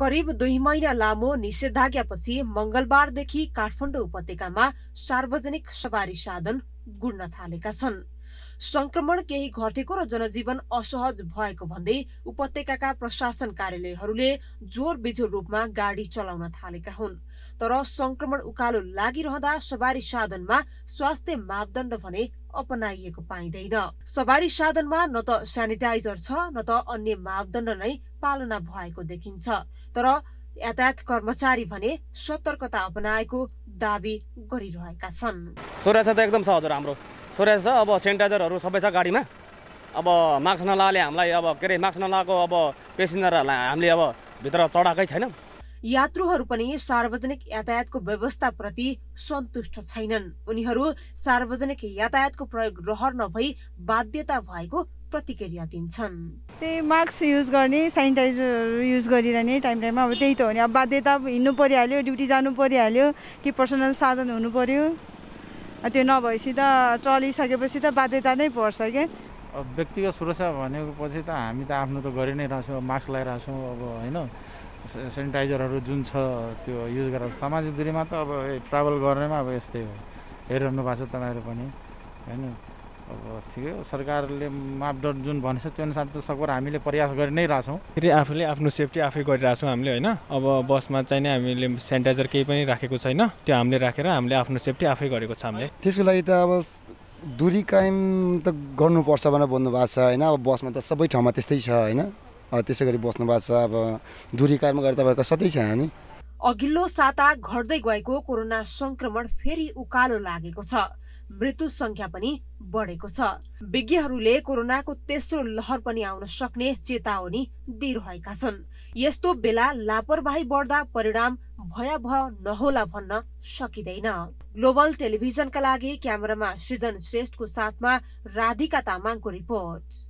करिब दुई महिना लामो निषेधाज्ञापछि मङ्गलबारदेखि काठमाडौँ उपत्यकामा सार्वजनिक सवारी साधन गुड्न थालेका छन् संक्रमण केही घटेको र जनजीवन असहज भएको भन्दै उपत्यका प्रशासन कार्यालयहरूले जोर बिजोर रूपमा गाडी चलाउन थालेका हुन् तर संक्रमण उकालो लागिरहँदा सवारी साधनमा स्वास्थ्य मापदण्ड भने अपनाइएको पाइँदैन सवारी साधनमा न त सेनिटाइजर छ न त अन्य मापदण्ड नै पालना भएको देखिन्छ तर यातायात कर्मचारी भने सतर्कता अपनाएको दावी गरिरहेका छन् सुरक्षा त एकदम छ हजुर हाम्रो सुरक्षा छ अब सेनिटाइजरहरू सबै छ गाडीमा अब मास्क नलाले हामीलाई अब के अरे मास्क नलाएको अब पेसेन्जरहरूलाई हामीले अब भित्र चढाएकै छैन यात्रुहरू पनि सार्वजनिक यातायातको व्यवस्थाप्रति सन्तुष्ट छैनन् उनीहरू सार्वजनिक यातायातको प्रयोग रहर नभई बाध्यता भएको प्रतिक्रिया दिन्छन् त्यही मास्क युज गर्ने सेनिटाइजर युज गरिरहने टाइम टाइममा अब त्यही त हो नि अब बाध्यता हिँड्नु परिहाल्यो ड्युटी जानु परिहाल्यो कि पर्सनल साधन हुनु पऱ्यो त्यो नभएपछि त चलिसकेपछि त बाध्यता नै पर्छ क्या अब व्यक्तिगत सुरक्षा भनेको पछि त हामी त आफ्नो त गरि नै रहेछौँ मास्क लगाइरहेछौँ अब होइन सेनिटाइजरहरू जुन छ त्यो युज गरेर सामाजिक दूरीमा त अब ट्राभल गर्नेमा अब यस्तै हो हेरिरहनु भएको छ तपाईँहरू पनि होइन ठिकै हो सरकारले मापदण्ड जुन भनेछ त्यो अनुसार त सगर हामीले प्रयास गरि नै रहेछौँ फेरि आफूले आफ्नो सेफ्टी आफै गरिरहेछौँ हामीले होइन अब बसमा चाहिँ नै हामीले सेनिटाइजर केही पनि राखेको छैन त्यो हामीले राखेर हामीले आफ्नो सेफ्टी आफै गरेको छ हामीले त्यसको लागि त अब दुरी कायम त गर्नुपर्छ भनेर भएको छ होइन अब बसमा त सबै ठाउँमा त्यस्तै छ होइन त्यसै गरी बस्नु भएको छ अब दुरी कायम गरेर तपाईँको सधैँ छ हामी अघिल्लो साता घट्दै गएको कोरोना संक्रमण फेरि उकालो लागेको छ मृत्यु संख्या पनि बढेको छ विज्ञहरूले कोरोनाको तेस्रो लहर पनि आउन सक्ने चेतावनी दिइरहेका छन् यस्तो बेला लापरवाही बढ्दा परिणाम भयावह नहोला भन्न सकिँदैन ग्लोबल टेलिभिजनका लागि क्यामेरामा सृजन श्रेष्ठको साथमा राधिका तामाङको रिपोर्ट